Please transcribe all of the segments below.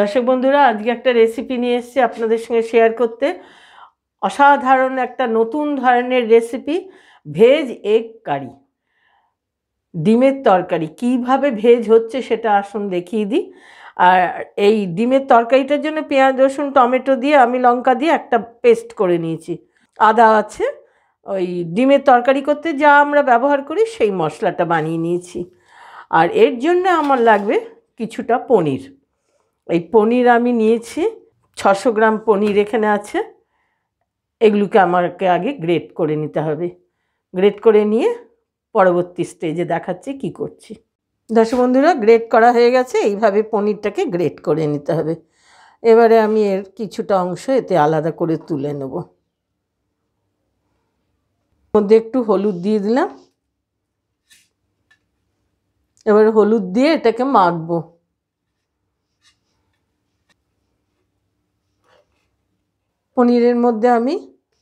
দর্শক বন্ধুরা আজকে একটা রেসিপি নিয়ে এসছি আপনাদের সঙ্গে শেয়ার করতে অসাধারণ একটা নতুন ধরনের রেসিপি ভেজ এগ কারি ডিমের তরকারি কিভাবে ভেজ হচ্ছে সেটা আসুন দেখিয়ে দিই আর এই ডিমের তরকারিটার জন্য পেঁয়াজ রসুন টমেটো দিয়ে আমি লঙ্কা দিয়ে একটা পেস্ট করে নিয়েছি আদা আছে ওই ডিমের তরকারি করতে যা আমরা ব্যবহার করি সেই মশলাটা বানিয়ে নিয়েছি আর এর জন্য আমার লাগবে কিছুটা পনির এই পনির আমি নিয়েছি ছশো গ্রাম পনির এখানে আছে এগুলোকে আমাকে আগে গ্রেট করে নিতে হবে গ্রেট করে নিয়ে পরবর্তী স্টেজে দেখাচ্ছি কি করছি দর্শক বন্ধুরা গ্রেট করা হয়ে গেছে এইভাবে পনিরটাকে গ্রেট করে নিতে হবে এবারে আমি এর কিছুটা অংশ এতে আলাদা করে তুলে নেব মধ্যে একটু হলুদ দিয়ে দিলাম এবার হলুদ দিয়ে এটাকে মাখবো পনিরের মধ্যে আমি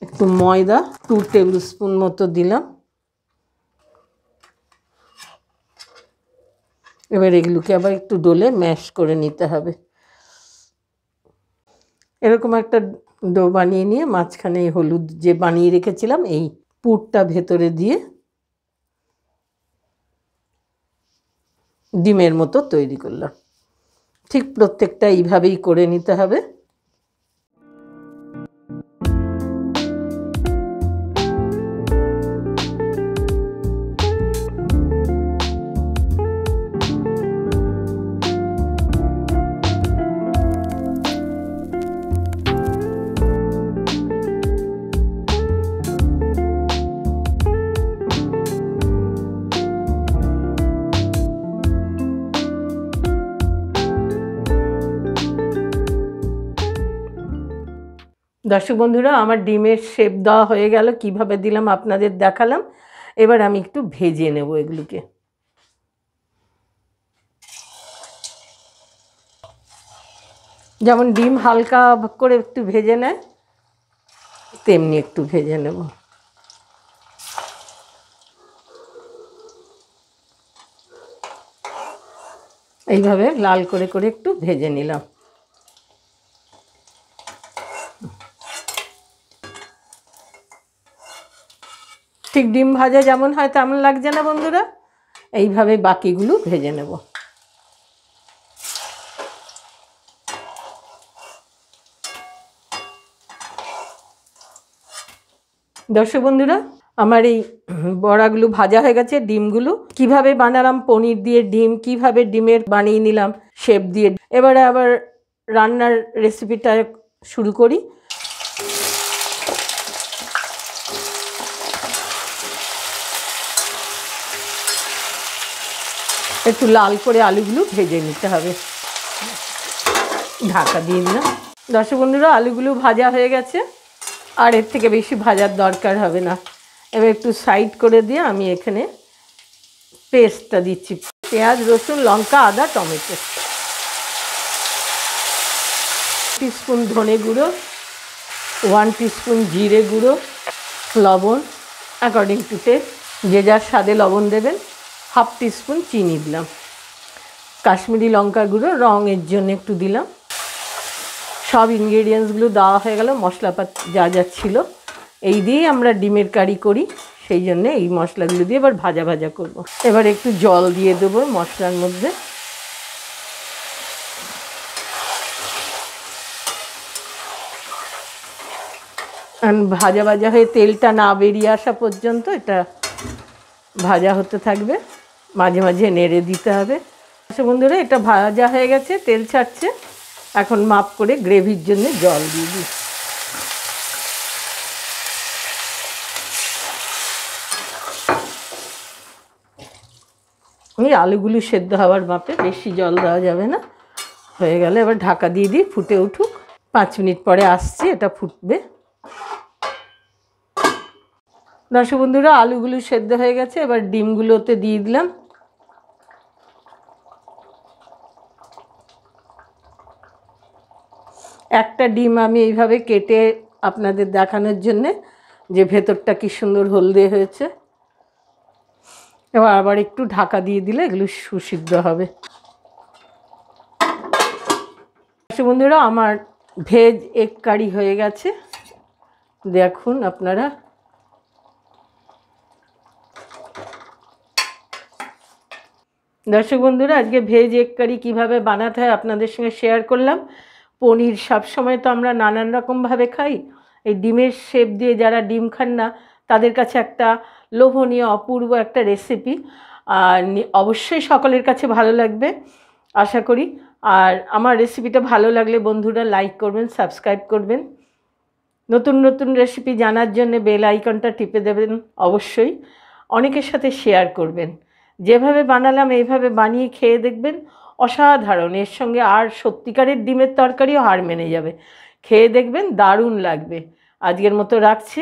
একটু ময়দা টু টেবিল স্পুন মতো দিলাম এবার এগুলোকে আবার একটু ডোলে ম্যাশ করে নিতে হবে এরকম একটা ডো বানিয়ে নিয়ে মাঝখানে হলুদ যে বানিয়ে রেখেছিলাম এই পুরটা ভেতরে দিয়ে ডিমের মতো তৈরি করলাম ঠিক প্রত্যেকটা এইভাবেই করে নিতে হবে দর্শক বন্ধুরা আমার ডিমের শেপ দেওয়া হয়ে গেল কিভাবে দিলাম আপনাদের দেখালাম এবার আমি একটু ভেজে নেব এগুলোকে যেমন ডিম হালকা করে একটু ভেজে নেয় তেমনি একটু ভেজে নেব এইভাবে লাল করে করে একটু ভেজে নিলাম ঠিক ডিম ভাজা যেমন হয় তেমন লাগছে না বন্ধুরা এইভাবে বাকিগুলো ভেজে নেব দর্শক বন্ধুরা আমার এই বড়াগুলো ভাজা হয়ে গেছে ডিমগুলো কিভাবে বানালাম পনির দিয়ে ডিম কিভাবে ডিমের বানিয়ে নিলাম শেপ দিয়ে এবারে আবার রান্নার রেসিপিটা শুরু করি একটু লাল করে আলুগুলো ভেজে নিতে হবে ঢাকা দিয়ে দিলাম দর্শক বন্ধুরা আলুগুলো ভাজা হয়ে গেছে আর এর থেকে বেশি ভাজার দরকার হবে না এবার একটু সাইড করে দিয়ে আমি এখানে পেস্টটা দিচ্ছি পেঁয়াজ রসুন লঙ্কা আদা টমেটো টিস্পুন ধনে গুঁড়ো ওয়ান টিস্পুন জিরে গুঁড়ো লবণ অ্যাকর্ডিং টু টেস্ট যে যার স্বাদে লবণ দেবেন হাফ টিস্পুন চিনি দিলাম কাশ্মীরি লঙ্কার গুঁড়ো রঙের জন্য একটু দিলাম সব ইনগ্রেডিয়েন্টসগুলো দেওয়া হয়ে গেল মশলাপাত যা যা ছিল এই দিয়েই আমরা ডিমের কারি করি সেই জন্য এই মশলাগুলো দিয়ে এবার ভাজা ভাজা করব। এবার একটু জল দিয়ে দেবো মশলার মধ্যে ভাজা ভাজা হয়ে তেলটা না বেরিয়ে আসা পর্যন্ত এটা ভাজা হতে থাকবে মাঝে মাঝে নেড়ে দিতে হবে আচ্ছা বন্ধুরা এটা ভাজা হয়ে গেছে তেল ছাড়ছে এখন মাপ করে গ্রেভির জন্য জল দিয়ে দিই ওই আলুগুলো সেদ্ধ হওয়ার মাপে বেশি জল দেওয়া যাবে না হয়ে গেলে এবার ঢাকা দিয়ে দিই ফুটে উঠুক পাঁচ মিনিট পরে আসছি এটা ফুটবে দর্শক বন্ধুরা আলুগুলো সেদ্ধ হয়ে গেছে এবার ডিমগুলোতে দিয়ে দিলাম একটা ডিম আমি এইভাবে কেটে আপনাদের দেখানোর জন্যে যে ভেতরটা কি সুন্দর হলদে হয়েছে এবার আবার একটু ঢাকা দিয়ে দিলে এগুলো সুসিদ্ধ হবে আচ্ছা বন্ধুরা আমার ভেজ এগ কারি হয়ে গেছে দেখুন আপনারা দর্শক বন্ধুরা আজকে ভেজ এগ কারি কীভাবে বানাতে হয় আপনাদের সঙ্গে শেয়ার করলাম পনির সবসময় তো আমরা নানান রকমভাবে খাই এই ডিমের শেপ দিয়ে যারা ডিম খান না তাদের কাছে একটা লোভনীয় অপূর্ব একটা রেসিপি আর অবশ্যই সকলের কাছে ভালো লাগবে আশা করি আর আমার রেসিপিটা ভালো লাগলে বন্ধুরা লাইক করবেন সাবস্ক্রাইব করবেন নতুন নতুন রেসিপি জানার জন্য বেল আইকনটা টিপে দেবেন অবশ্যই অনেকের সাথে শেয়ার করবেন যেভাবে বানালাম এইভাবে বানিয়ে খেয়ে দেখবেন অসাধারণ এর সঙ্গে আর সত্যিকারের ডিমের তরকারিও হার মেনে যাবে খেয়ে দেখবেন দারুণ লাগবে আজকের মতো রাখছি